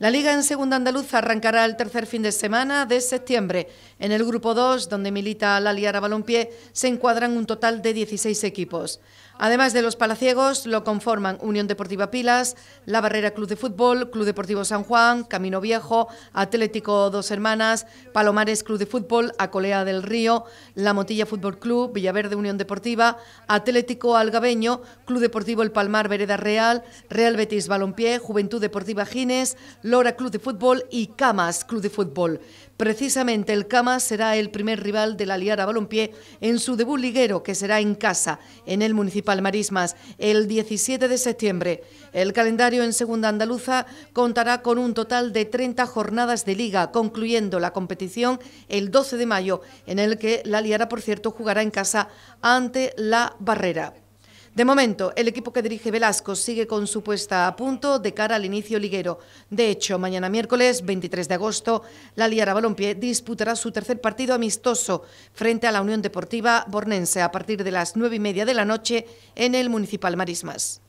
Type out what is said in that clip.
La Liga en Segunda Andaluza arrancará el tercer fin de semana de septiembre. En el Grupo 2, donde milita la Liara Balompié, se encuadran un total de 16 equipos. Además de los palaciegos, lo conforman Unión Deportiva Pilas, La Barrera Club de Fútbol, Club Deportivo San Juan, Camino Viejo, Atlético Dos Hermanas, Palomares Club de Fútbol, Acolea del Río, La Motilla Fútbol Club, Villaverde Unión Deportiva, Atlético Algabeño, Club Deportivo El Palmar Vereda Real, Real Betis Balompié, Juventud Deportiva Gines, Lora Club de Fútbol y Camas Club de Fútbol. Precisamente el Camas será el primer rival de la Liara Balompié en su debut liguero, que será en casa, en el Municipal Marismas, el 17 de septiembre. El calendario en Segunda Andaluza contará con un total de 30 jornadas de liga, concluyendo la competición el 12 de mayo, en el que la Liara, por cierto, jugará en casa ante la Barrera. De momento, el equipo que dirige Velasco sigue con su puesta a punto de cara al inicio liguero. De hecho, mañana miércoles 23 de agosto, la Liara Balompié disputará su tercer partido amistoso frente a la Unión Deportiva Bornense a partir de las nueve y media de la noche en el Municipal Marismas.